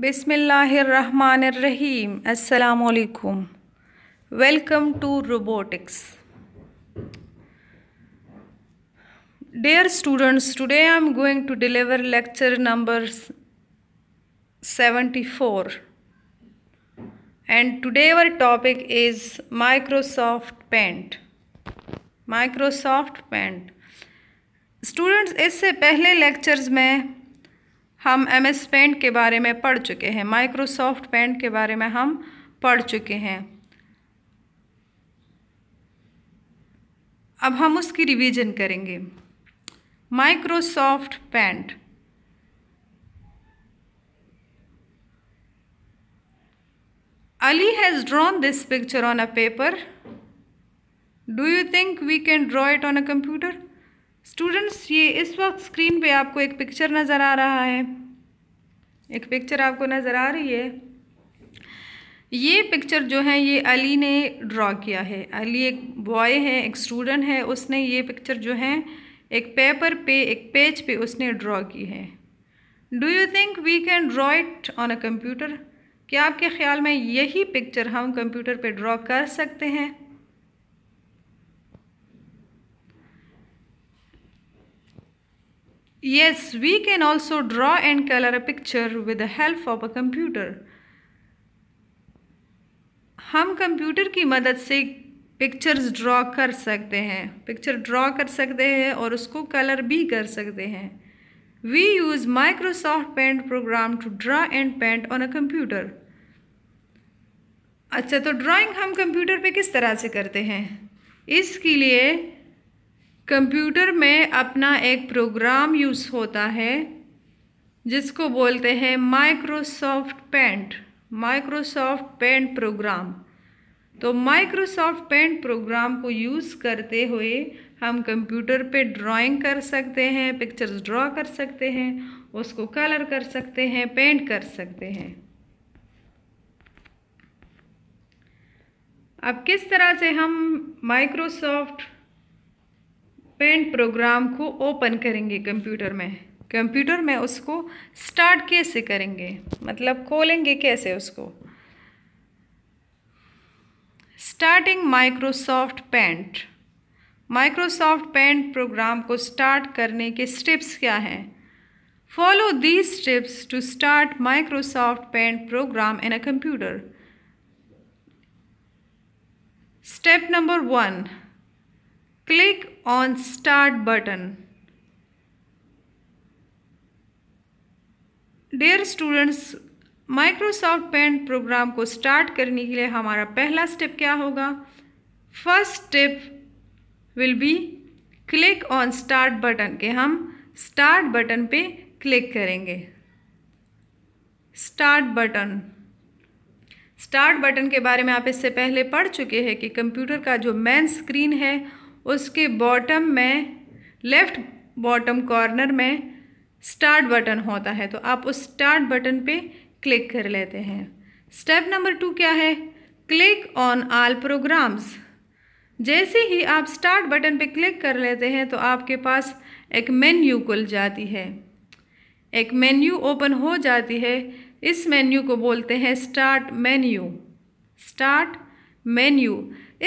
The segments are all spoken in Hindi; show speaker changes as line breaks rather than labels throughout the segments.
बिसमीम अलकुम welcome to robotics dear students today I am going to deliver lecture number seventy four and today our topic is Microsoft Paint Microsoft Paint students इससे पहले लेक्चर्स में हम एम एस पेंट के बारे में पढ़ चुके हैं माइक्रोसॉफ्ट पेंट के बारे में हम पढ़ चुके हैं अब हम उसकी रिवीजन करेंगे Microsoft Paint Ali has drawn this picture on a paper do you think we can draw it on a computer students ये इस वक्त स्क्रीन पे आपको एक पिक्चर नज़र आ रहा है एक पिक्चर आपको नज़र आ रही है ये पिक्चर जो है ये अली ने ड्रा किया है अली एक बॉय है एक स्टूडेंट है उसने ये पिक्चर जो है एक पेपर पे एक पेज पे उसने ड्रा की है do you think we can draw it on a computer क्या आपके ख्याल में यही पिक्चर हम कंप्यूटर पे ड्रा कर सकते हैं Yes, we can also draw and color a picture with the help of a computer. हम कंप्यूटर की मदद से पिक्चर्स ड्रॉ कर सकते हैं पिक्चर ड्रॉ कर सकते हैं और उसको कलर भी कर सकते हैं we use Microsoft Paint program to draw and paint on a computer अच्छा तो ड्राइंग हम कंप्यूटर पे किस तरह से करते हैं इसके लिए कंप्यूटर में अपना एक प्रोग्राम यूज़ होता है जिसको बोलते हैं Microsoft Paint Microsoft Paint program तो माइक्रोसॉफ्ट पेंट प्रोग्राम को यूज़ करते हुए हम कंप्यूटर पे ड्राइंग कर सकते हैं पिक्चर्स ड्रॉ कर सकते हैं उसको कलर कर सकते हैं पेंट कर सकते हैं अब किस तरह से हम माइक्रोसॉफ्ट पेंट प्रोग्राम को ओपन करेंगे कंप्यूटर में कंप्यूटर में उसको स्टार्ट कैसे करेंगे मतलब खोलेंगे कैसे उसको starting Microsoft Paint Microsoft Paint program को स्टार्ट करने के स्टेप्स क्या हैं follow these steps to start Microsoft Paint program in a computer step number one click on start button. dear students Microsoft Paint program को स्टार्ट करने के लिए हमारा पहला स्टेप क्या होगा first step will be click on start button के हम स्टार्ट बटन पे क्लिक करेंगे स्टार्ट बटन स्टार्ट बटन के बारे में आप इससे पहले पढ़ चुके हैं कि कंप्यूटर का जो मेन स्क्रीन है उसके बॉटम में लेफ़्ट बॉटम कॉर्नर में स्टार्ट बटन होता है तो आप उस स्टार्ट बटन पे क्लिक कर लेते हैं स्टेप नंबर टू क्या है क्लिक ऑन आल प्रोग्राम्स जैसे ही आप स्टार्ट बटन पे क्लिक कर लेते हैं तो आपके पास एक मेन्यू खुल जाती है एक मेन्यू ओपन हो जाती है इस मेन्यू को बोलते हैं स्टार्ट मेन्यू स्टार्ट मेन्यू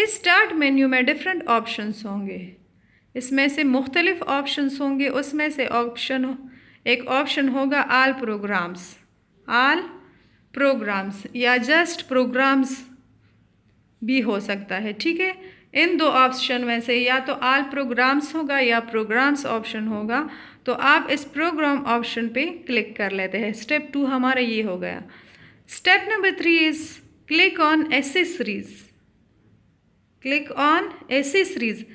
इस स्टार्ट मेन्यू में डिफरेंट ऑप्शंस होंगे इसमें से मुख्तलिफ़ ऑप्शंस होंगे उसमें से ऑप्शन एक ऑप्शन होगा आल प्रोग्राम्स आल प्रोग्राम्स या जस्ट प्रोग्राम्स भी हो सकता है ठीक है इन दो ऑप्शन में से या तो आल प्रोग्राम्स होगा या प्रोग्राम्स ऑप्शन होगा तो आप इस प्रोग्राम ऑप्शन पे क्लिक कर लेते हैं स्टेप टू हमारा ये हो गया step number three is click on accessories click on accessories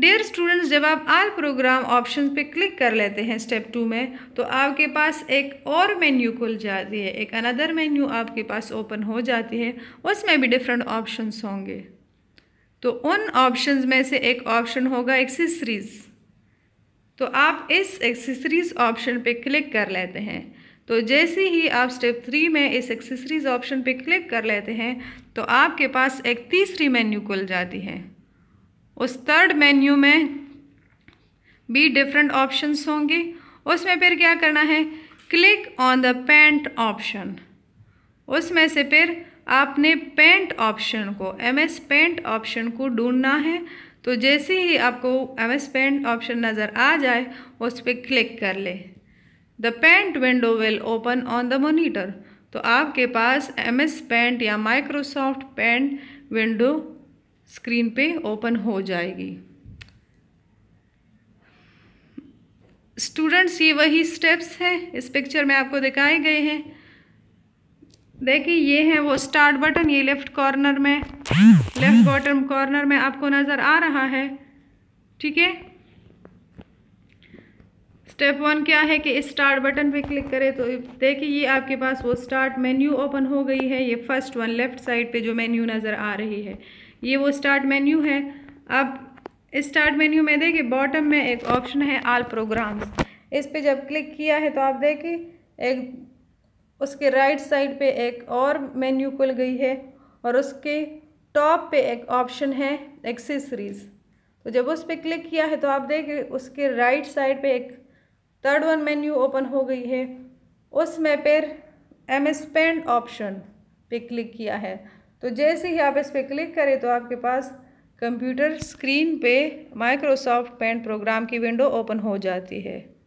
dear students जब आप आल प्रोग्राम ऑप्शन पे क्लिक कर लेते हैं स्टेप टू में तो आपके पास एक और मेन्यू खुल जाती है एक अनदर मेन्यू आपके पास ओपन हो जाती है उसमें भी डिफरेंट ऑप्शंस होंगे तो उन ऑप्शंस में से एक ऑप्शन होगा एक्सेसरीज़ तो आप इस एक्सेसरीज़ ऑप्शन पे क्लिक कर लेते हैं तो जैसे ही आप स्टेप थ्री में इस एक्सेसरीज ऑप्शन पे क्लिक कर लेते हैं तो आपके पास एक तीसरी मेन्यू खुल जाती है उस थर्ड मेन्यू में भी डिफरेंट ऑप्शंस होंगे उसमें फिर क्या करना है click on the paint option उसमें से फिर आपने पेंट ऑप्शन को एम एस पेंट ऑप्शन को ढूंढना है तो जैसे ही आपको एम एस पेंट ऑप्शन नज़र आ जाए उस पर क्लिक कर ले the paint window will open on the monitor तो आपके पास एम एस पेंट या माइक्रोसॉफ्ट पेंट विंडो स्क्रीन पे ओपन हो जाएगी स्टूडेंट्स ये वही स्टेप्स हैं इस पिक्चर में आपको दिखाए गए हैं देखिए ये है वो स्टार्ट बटन ये लेफ़्ट कॉर्नर में लेफ़्ट बॉटम कॉर्नर में आपको नज़र आ रहा है ठीक है स्टेप वन क्या है कि स्टार्ट बटन पे क्लिक करें तो देखिए ये आपके पास वो स्टार्ट मेन्यू ओपन हो गई है ये फर्स्ट वन लेफ़्ट साइड पे जो मेन्यू नज़र आ रही है ये वो स्टार्ट मेन्यू है अब स्टार्ट मेन्यू में देखिए बॉटम में एक ऑप्शन है आल प्रोग्राम्स इस पर जब क्लिक किया है तो आप देखिए एक उसके राइट साइड पर एक और मेन्यू खुल गई है और उसके टॉप पे एक ऑप्शन है एक्सेसरीज़ तो जब उस पर क्लिक किया है तो आप देखिए उसके राइट साइड पे एक थर्ड वन मेन्यू ओपन हो गई है उसमें फिर एम एस पेंट ऑप्शन पे क्लिक किया है तो जैसे ही आप इस पर क्लिक करें तो आपके पास कंप्यूटर स्क्रीन पे माइक्रोसॉफ्ट पेंट प्रोग्राम की विंडो ओपन हो जाती है